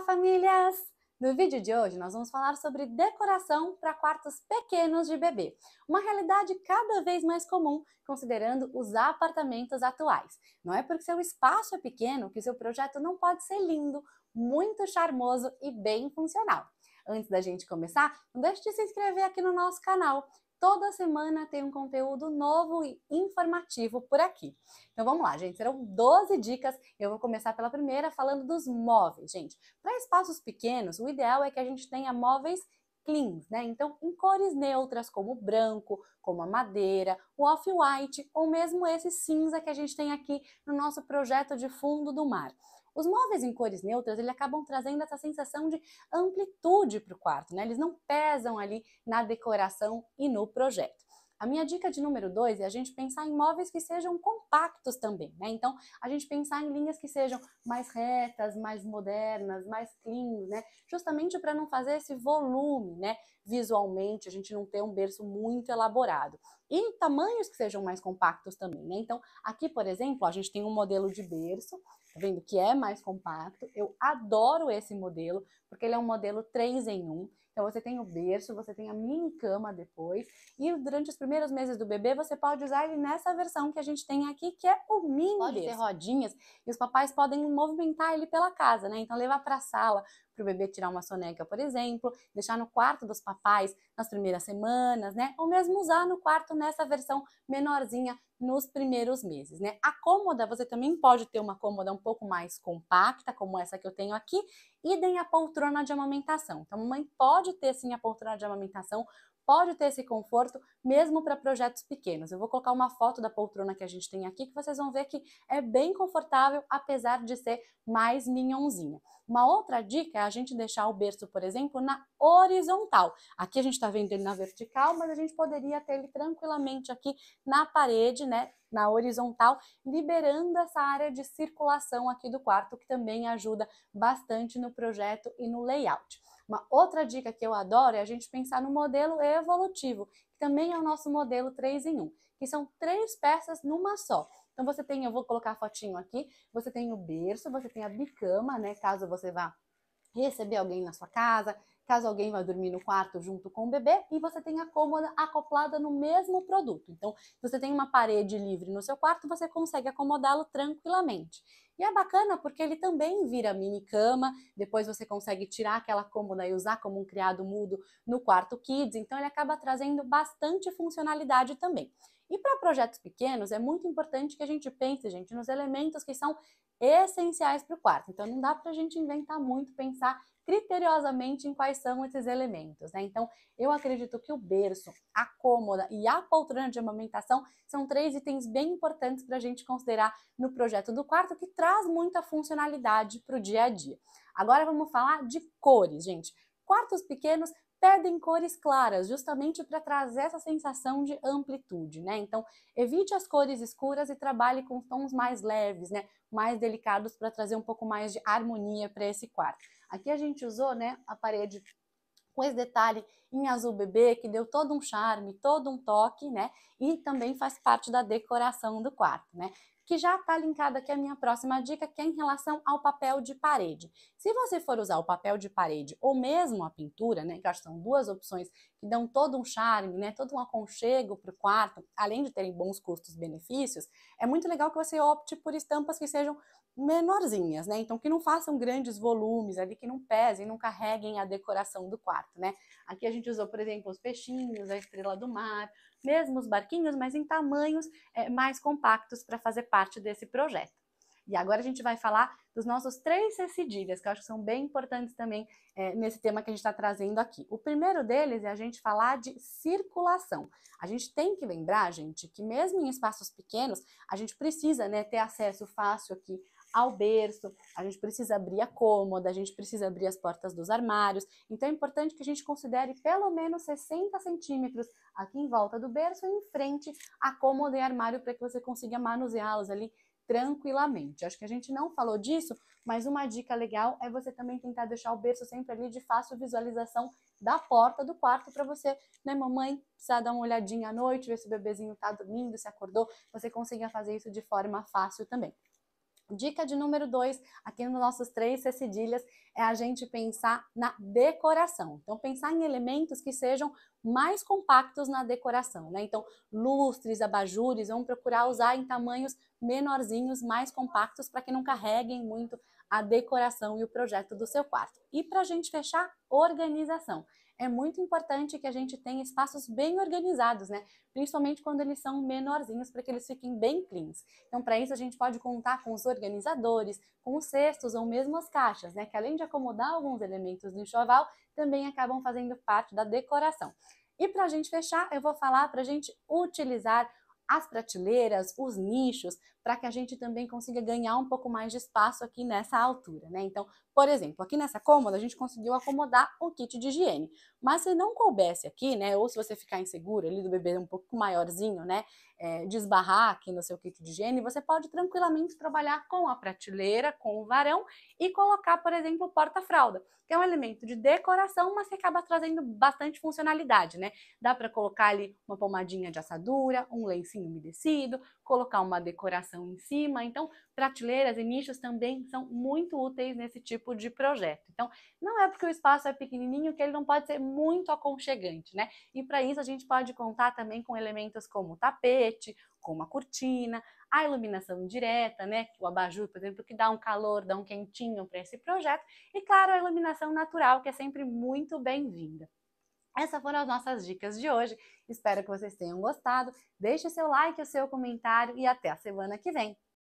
Olá, famílias! No vídeo de hoje, nós vamos falar sobre decoração para quartos pequenos de bebê, uma realidade cada vez mais comum, considerando os apartamentos atuais. Não é porque seu espaço é pequeno que seu projeto não pode ser lindo, muito charmoso e bem funcional. Antes da gente começar, não deixe de se inscrever aqui no nosso canal, Toda semana tem um conteúdo novo e informativo por aqui. Então vamos lá, gente. Serão 12 dicas. Eu vou começar pela primeira, falando dos móveis, gente. Para espaços pequenos, o ideal é que a gente tenha móveis clean, né? Então, em cores neutras, como branco, como a madeira, o off-white ou mesmo esse cinza que a gente tem aqui no nosso projeto de fundo do mar. Os móveis em cores neutras, eles acabam trazendo essa sensação de amplitude para o quarto, né? Eles não pesam ali na decoração e no projeto. A minha dica de número dois é a gente pensar em móveis que sejam compactos também, né? Então, a gente pensar em linhas que sejam mais retas, mais modernas, mais clean, né? Justamente para não fazer esse volume, né? Visualmente, a gente não ter um berço muito elaborado e tamanhos que sejam mais compactos também, né? Então, aqui, por exemplo, a gente tem um modelo de berço, tá vendo que é mais compacto. Eu adoro esse modelo, porque ele é um modelo 3 em 1. Então, você tem o berço, você tem a mini cama depois, e durante os primeiros meses do bebê, você pode usar ele nessa versão que a gente tem aqui, que é o mini pode berço. Pode rodinhas, e os papais podem movimentar ele pela casa, né? Então, levar para a sala, para o bebê tirar uma soneca, por exemplo, deixar no quarto dos papais nas primeiras semanas, né? Ou mesmo usar no quarto nessa versão menorzinha nos primeiros meses, né? A cômoda, você também pode ter uma cômoda um pouco mais compacta, como essa que eu tenho aqui, e tem a poltrona de amamentação. Então, a mamãe pode ter sim a poltrona de amamentação pode ter esse conforto mesmo para projetos pequenos. Eu vou colocar uma foto da poltrona que a gente tem aqui, que vocês vão ver que é bem confortável, apesar de ser mais minhonzinha. Uma outra dica é a gente deixar o berço, por exemplo, na horizontal. Aqui a gente está vendo ele na vertical, mas a gente poderia ter ele tranquilamente aqui na parede, né? Na horizontal, liberando essa área de circulação aqui do quarto, que também ajuda bastante no projeto e no layout. Uma outra dica que eu adoro é a gente pensar no modelo evolutivo, que também é o nosso modelo 3 em 1, que são três peças numa só. Então você tem, eu vou colocar a fotinho aqui, você tem o berço, você tem a bicama, né, caso você vá receber alguém na sua casa, caso alguém vá dormir no quarto junto com o bebê, e você tem a cômoda acoplada no mesmo produto. Então, se você tem uma parede livre no seu quarto, você consegue acomodá-lo tranquilamente. E é bacana porque ele também vira mini cama, depois você consegue tirar aquela cômoda e usar como um criado mudo no quarto kids, então ele acaba trazendo bastante funcionalidade também. E para projetos pequenos, é muito importante que a gente pense, gente, nos elementos que são essenciais para o quarto. Então, não dá para a gente inventar muito, pensar criteriosamente em quais são esses elementos, né? Então, eu acredito que o berço, a cômoda e a poltrona de amamentação são três itens bem importantes para a gente considerar no projeto do quarto, que traz muita funcionalidade para o dia a dia. Agora, vamos falar de cores, gente. Quartos pequenos pedem cores claras, justamente para trazer essa sensação de amplitude, né? Então, evite as cores escuras e trabalhe com tons mais leves, né? Mais delicados para trazer um pouco mais de harmonia para esse quarto. Aqui a gente usou, né, a parede com esse detalhe em azul bebê, que deu todo um charme, todo um toque, né? E também faz parte da decoração do quarto, né? que já está linkada aqui a minha próxima dica, que é em relação ao papel de parede. Se você for usar o papel de parede ou mesmo a pintura, né, que acho que são duas opções que dão todo um charme, né, todo um aconchego para o quarto, além de terem bons custos-benefícios, é muito legal que você opte por estampas que sejam menorzinhas, né? Então que não façam grandes volumes ali, que não pesem, não carreguem a decoração do quarto, né? Aqui a gente usou, por exemplo, os peixinhos, a estrela do mar, mesmo os barquinhos, mas em tamanhos é, mais compactos para fazer parte desse projeto. E agora a gente vai falar dos nossos três recedilhas, que eu acho que são bem importantes também é, nesse tema que a gente está trazendo aqui. O primeiro deles é a gente falar de circulação. A gente tem que lembrar, gente, que mesmo em espaços pequenos, a gente precisa né, ter acesso fácil aqui ao berço, a gente precisa abrir a cômoda, a gente precisa abrir as portas dos armários. Então é importante que a gente considere pelo menos 60 centímetros aqui em volta do berço e em frente à cômoda e armário para que você consiga manuseá-los ali tranquilamente. Acho que a gente não falou disso, mas uma dica legal é você também tentar deixar o berço sempre ali de fácil visualização da porta do quarto para você, né, mamãe, precisar dar uma olhadinha à noite, ver se o bebezinho tá dormindo, se acordou, você consiga fazer isso de forma fácil também. Dica de número dois, aqui nos nossos três cedilhas, é a gente pensar na decoração. Então, pensar em elementos que sejam mais compactos na decoração, né? Então, lustres, abajures, vamos procurar usar em tamanhos menorzinhos, mais compactos, para que não carreguem muito a decoração e o projeto do seu quarto. E para a gente fechar, organização é muito importante que a gente tenha espaços bem organizados, né? Principalmente quando eles são menorzinhos, para que eles fiquem bem cleans. Então, para isso, a gente pode contar com os organizadores, com os cestos ou mesmo as caixas, né? Que além de acomodar alguns elementos do enxoval, também acabam fazendo parte da decoração. E para a gente fechar, eu vou falar para a gente utilizar as prateleiras, os nichos, para que a gente também consiga ganhar um pouco mais de espaço aqui nessa altura, né? Então, por exemplo, aqui nessa cômoda a gente conseguiu acomodar o kit de higiene, mas se não coubesse aqui, né, ou se você ficar inseguro ali do bebê um pouco maiorzinho, né, é, desbarrar aqui no seu kit de higiene, você pode tranquilamente trabalhar com a prateleira, com o varão e colocar, por exemplo, o porta-fralda, que é um elemento de decoração, mas que acaba trazendo bastante funcionalidade, né? Dá para colocar ali uma pomadinha de assadura, um lencinho umedecido, colocar uma decoração estão em cima. Então, prateleiras e nichos também são muito úteis nesse tipo de projeto. Então, não é porque o espaço é pequenininho que ele não pode ser muito aconchegante, né? E para isso a gente pode contar também com elementos como tapete, como a cortina, a iluminação direta, né? O abajur, por exemplo, que dá um calor, dá um quentinho para esse projeto. E claro, a iluminação natural, que é sempre muito bem-vinda. Essas foram as nossas dicas de hoje. Espero que vocês tenham gostado. Deixe o seu like, o seu comentário e até a semana que vem.